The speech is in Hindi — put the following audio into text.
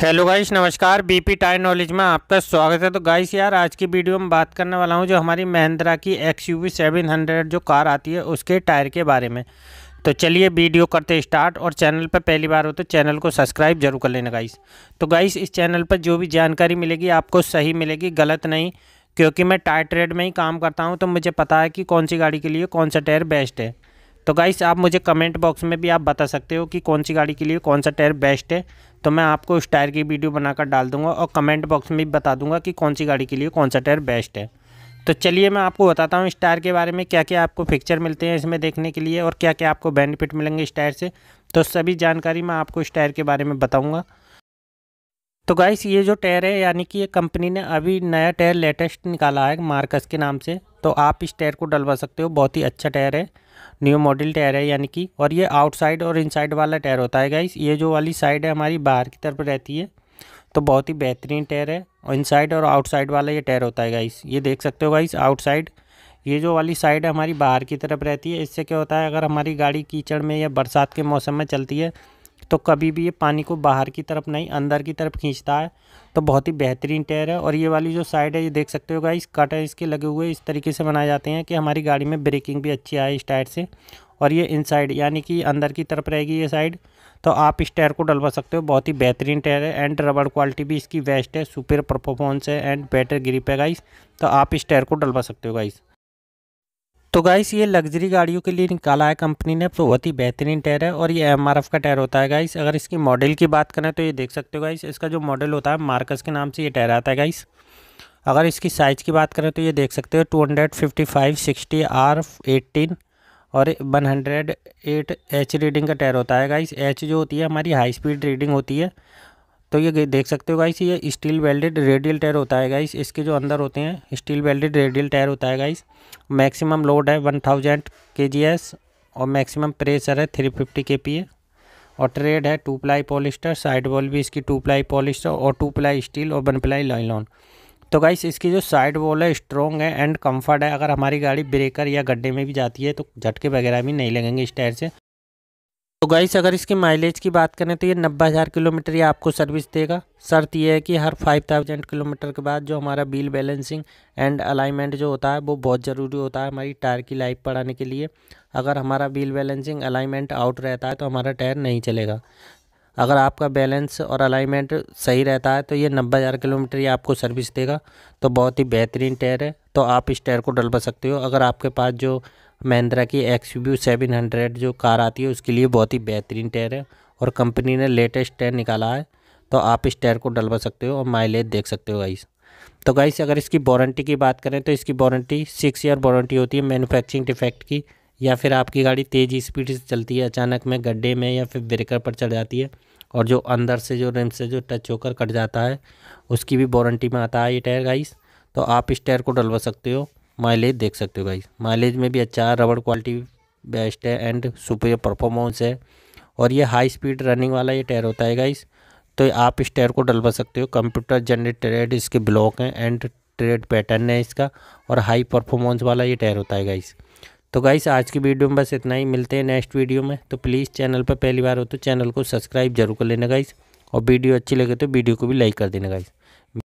हेलो गाइस नमस्कार बीपी टायर नॉलेज में आपका स्वागत है तो गाइस यार आज की वीडियो में बात करने वाला हूं जो हमारी महिंद्रा की एक्स यू सेवन हंड्रेड जो कार आती है उसके टायर के बारे में तो चलिए वीडियो करते स्टार्ट और चैनल पर पहली बार हो तो चैनल को सब्सक्राइब जरूर कर लेना गाइस तो गाइस इस चैनल पर जो भी जानकारी मिलेगी आपको सही मिलेगी गलत नहीं क्योंकि मैं टायर ट्रेड में ही काम करता हूँ तो मुझे पता है कि कौन सी गाड़ी के लिए कौन सा टायर बेस्ट है तो गाइस आप मुझे कमेंट बॉक्स में भी आप बता सकते हो कि कौन सी गाड़ी के लिए कौन सा टायर बेस्ट है तो मैं आपको उस टायर की वीडियो बनाकर डाल दूंगा और कमेंट बॉक्स में भी बता दूंगा कि कौन सी गाड़ी के लिए कौन सा टायर बेस्ट है तो चलिए मैं आपको बताता हूँ इस टायर के बारे में क्या क्या आपको फिक्चर मिलते हैं इसमें देखने के लिए और क्या क्या आपको बेनिफिट मिलेंगे इस टायर से तो सभी जानकारी मैं आपको इस टायर के बारे में बताऊँगा तो गाइस ये जो टायर है यानी कि ये कंपनी ने अभी नया टायर लेटेस्ट निकाला है मार्कस के नाम से तो आप इस टायर को डलवा सकते हो बहुत ही अच्छा टायर है न्यू मॉडल टायर है यानी कि और ये आउटसाइड और इनसाइड वाला टायर होता है गाइस ये जो वाली साइड है हमारी बाहर की तरफ रहती है तो बहुत ही बेहतरीन टायर है और इनसाइड और आउटसाइड वाला ये टायर होता है गाइस ये देख सकते हो गाइस आउटसाइड ये जो वाली साइड है हमारी बाहर की तरफ रहती है इससे क्या होता है अगर हमारी गाड़ी कीचड़ में या बरसात के मौसम में चलती है तो कभी भी ये पानी को बाहर की तरफ नहीं अंदर की तरफ खींचता है तो बहुत ही बेहतरीन टायर है और ये वाली जो साइड है ये देख सकते हो गाइस कट इसके लगे हुए इस तरीके से बनाए जाते हैं कि हमारी गाड़ी में ब्रेकिंग भी अच्छी आए इस टायर से और ये इनसाइड यानी कि अंदर की तरफ रहेगी ये साइड तो आप इस टायर को डलवा सकते हो बहुत ही बेहतरीन टायर है एंड रबड़ क्वालिटी भी इसकी बेस्ट है सुपर परफॉर्मेंस है एंड बेटर ग्रिप है गाइस तो आप इस टायर को डलवा सकते हो गाइस तो गाइस ये लग्जरी गाड़ियों के लिए निकाला है कंपनी ने तो बहुत ही बेहतरीन टायर है और ये एम का टायर होता है गाइस अगर इसकी मॉडल की बात करें तो ये देख सकते हो गाइस इसका जो मॉडल होता है मार्कस के नाम से ये टायर आता है गाइस अगर इसकी साइज़ की बात करें तो ये देख सकते हो two hundred fifty five sixty R eighteen और one hundred eight H reading का टायर होता है गाइस एच जो होती है हमारी हाई स्पीड रीडिंग होती है तो ये देख सकते हो गाइस ये स्टील वेल्डेड रेडियल टायर होता है गाइस इसके जो अंदर होते हैं स्टील वेल्डेड रेडियल टायर होता है गाइस मैक्सिमम लोड है one thousand K G S और मैक्सिमम प्रेशर है थ्री फिफ्टी के पी और ट्रेड है two ply polyester side wall भी इसकी टू प्लाई पॉलिस्टर और टू प्लाई स्टील और वन प्लाई लॉइलॉन तो गाइस इसकी जो साइड वॉल है स्ट्रॉन्ग है एंड कम्फर्ट है अगर हमारी गाड़ी ब्रेकर या गड्ढे में भी जाती है तो झटके वगैरह भी नहीं लगेंगे इस टायर से तो गाइस अगर इसकी माइलेज की बात करें तो ये नब्बे हज़ार किलोमीटर ये आपको सर्विस देगा शर्त ये है कि हर फाइव थाउजेंड किलोमीटर के बाद जो हमारा बिल बैलेंसिंग एंड अलाइनमेंट जो होता है वो बहुत ज़रूरी होता है हमारी टायर की लाइफ बढ़ाने के लिए अगर हमारा बिल बैलेंसिंग अलाइनमेंट आउट रहता है तो हमारा टायर नहीं चलेगा अगर आपका बैलेंस और अलाइनमेंट सही रहता है तो ये नब्बे हज़ार किलोमीटर ये आपको सर्विस देगा तो बहुत ही बेहतरीन टायर है तो आप इस टायर को डलवा सकते हो अगर आपके पास जो महिंद्रा की एक्स व्यू सेवन हंड्रेड जो कार आती है उसके लिए बहुत ही बेहतरीन टायर है और कंपनी ने लेटेस्ट टायर निकाला है तो आप इस टायर को डलवा सकते हो और माइलेज देख सकते हो गाइस तो गाइस अगर इसकी वारंटी की बात करें तो इसकी वारंटी सिक्स ईयर वारंटी होती है मैनुफैक्चरिंग डिफेक्ट की या फिर आपकी गाड़ी तेज़ स्पीड से चलती है अचानक में गड्ढे में या फिर ब्रेकर पर चढ़ जाती है और जो अंदर से जो रिम से जो टच होकर कट जाता है उसकी भी वारंटी में आता है ये टायर गाइस तो आप इस टायर को डलवा सकते हो माइलेज देख सकते हो गाइस माइलेज में भी अच्छा रबड़ क्वालिटी बेस्ट है एंड सुपर परफॉर्मेंस है और ये हाई स्पीड रनिंग वाला ये टायर होता है गाइस तो आप इस टायर को डलवा सकते हो कंप्यूटर जनरेटेड इसके ब्लॉक हैं एंड ट्रेड पैटर्न है इसका और हाई परफॉर्मेंस वाला ये टायर होता है गाइस तो गाइस आज की वीडियो में बस इतना ही मिलते हैं नेक्स्ट वीडियो में तो प्लीज़ चैनल पर पहली बार हो तो चैनल को सब्सक्राइब जरूर कर लेना गाइस और वीडियो अच्छी लगे तो वीडियो को भी लाइक कर देना गाइस